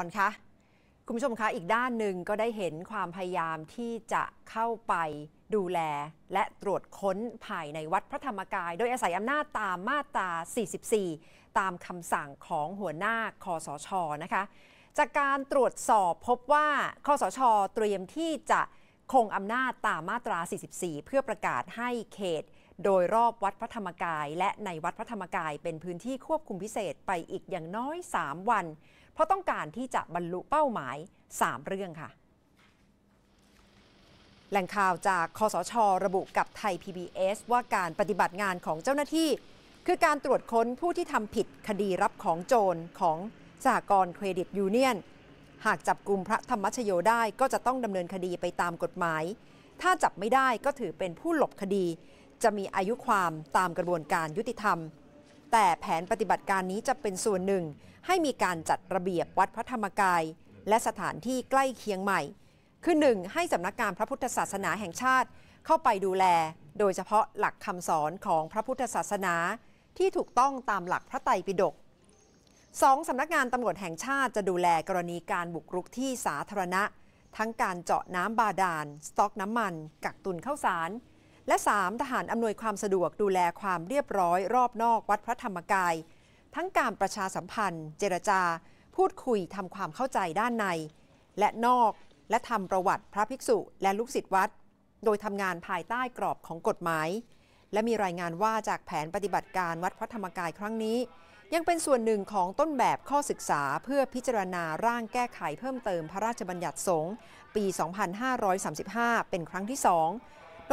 อนคะคุณผู้ชมคะ อีกด้านหนึ่งก็ได้เห็นความพยายามที่จะเข้าไปดูแลและตรวจค้นภายในวัดพระธรรมกาย โดยอาศัยอำนาจตามมาตรา 44 ตามคำสั่งของหัวหน้าคอสชนะคะ จากการตรวจสอบพบว่าคอสชเตรียมที่จะคงอำนาจตามมาตรา 44 เพื่อประกาศให้เขตโดยรอบวัดพระธรรมกาย และในวัดพระธรรมกายเป็นพื้นที่ควบคุมพิเศษไปอีกอย่างน้อย 3 วัน เพราะต้องการที่จะบรรลุเป้าหมาย 3 เรื่องค่ะ แหล่งข่าวจากคอสช ระบุกับไทย PBS ว่าการปฏิบัติงานของเจ้าหน้าที่ คือการตรวจค้นผู้ที่ทำผิดคดีรับของโจรของสหกรณ์เครดิตยูเนียน หากจับกลุ่มพระธรรมชโยได้ก็จะต้องดำเนินคดีไปตามกฎหมาย ถ้าจับไม่ได้ก็ถือเป็นผู้หลบคดีจะมีอายุความตามกระบวนการยุติธรรม แต่แผนปฏิบัติการนี้จะเป็นส่วนหนึ่ง ให้มีการจัดระเบียบวัดพระธรรมกายและสถานที่ใกล้เคียงใหม่ คือหนึ่งให้สำนักงานพระพุทธศาสนาแห่งชาติเข้าไปดูแล โดยเฉพาะหลักคำสอนของพระพุทธศาสนา ที่ถูกต้องตามหลักพระไตรปิฎก 2. สำนักงานตำรวจแห่งชาติจะดูแลกรณีการบุกรุกที่สาธารณะ ทั้งการเจาะน้ำบาดาลสต็อกน้ำมัน กักตุนข้าวสารและ 3. ทหารอำนวยความสะดวกดูแลความเรียบร้อย รอบนอกวัดพระธรรมกาย ทั้งการประชาสัมพันธ์ เจรจาพูดคุยทำความเข้าใจด้านใน และนอกและทำประวัติพระภิกษุและลูกศิษย์วัด โดยทำงานภายใต้กรอบของกฎหมาย และมีรายงานว่าจากแผนปฏิบัติการวัดพระธรรมกายครั้งนี้ ยังเป็นส่วนหนึ่งของต้นแบบข้อศึกษาเพื่อพิจารณาร่างแก้ไขเพิ่มเติมพระราชบัญญัติสงฆ์ปี 2535 เป็นครั้งที่2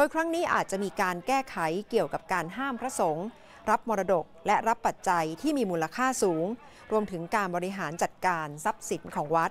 โดยครั้งนี้อาจจะมีการแก้ไขเกี่ยวกับการห้ามพระสงฆ์รับมรดกและรับปัจจัยที่มีมูลค่าสูง รวมถึงการบริหารจัดการทรัพย์สินของวัด